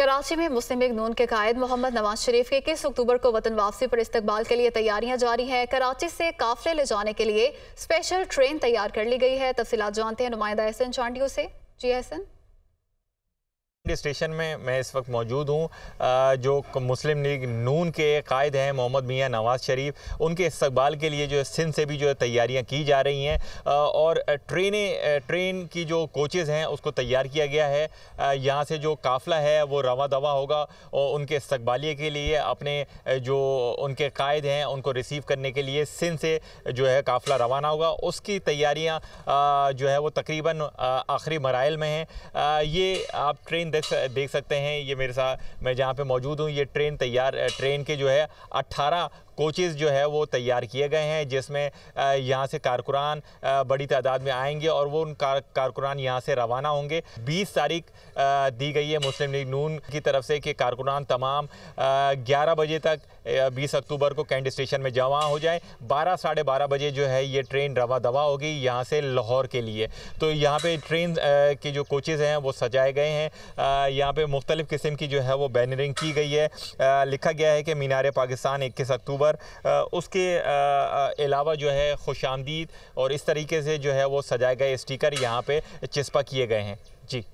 कराची में मुस्लिम लीग नून के कायद मोहम्मद नवाज शरीफ के इक्कीस अक्टूबर को वतन वापसी पर इस्तकबाल के लिए तैयारियां जारी हैं कराची से काफिले ले जाने के लिए स्पेशल ट्रेन तैयार कर ली गई है तफसीत जानते हैं नुमाइंदा एहसन चांडियो से जी एहसन के स्टेशन में मैं इस वक्त मौजूद हूँ जो मुस्लिम लीग नून के कायद हैं मोहम्मद मियाँ नवाज़ शरीफ उनके इस्तबाल के लिए जो सिंध से भी जो है तैयारियाँ की जा रही हैं और ट्रेनें ट्रेन की जो कोचेज़ हैं उसको तैयार किया गया है यहाँ से जो काफ़िला है वो रवा दवा होगा और उनके इस्तबालिए के लिए अपने जो उनके कायद हैं उनको रिसीव करने के लिए सिंध से जो है काफ़िला रवाना होगा उसकी तैयारियाँ जो है वो तकरीबन आखिरी मराइल में हैं ये आप ट्रेन दे देख देख सकते हैं ये मेरे साथ मैं जहाँ पे मौजूद हूँ ये ट्रेन तैयार ट्रेन के जो है 18 कोचेज़ जो है वो तैयार किए गए हैं जिसमें यहाँ से कारकुरान बड़ी तादाद में आएंगे और वो उन कार, कारकुरान यहाँ से रवाना होंगे बीस तारीख दी गई है मुस्लिम लीग नून की तरफ से कि कारकुनान तमाम ग्यारह बजे तक बीस अक्टूबर को कैंट स्टेशन में जमा हो जाए बारह साढ़े बारह बजे जो है ये ट्रेन रवा दवा होगी यहाँ से लाहौर के लिए तो यहाँ पे ट्रेन के जो कोचेज़ हैं वो सजाए गए हैं यहाँ पे मुख्तलिफ़ किस्म की जो है वो बैनरिंग की गई है लिखा गया है कि मीनार पाकिस्तान इक्कीस अक्टूबर पर उसके अलावा जो है खुश और इस तरीके से जो है वो सजाए गए स्टिकर यहाँ पर चिस्पा किए गए हैं जी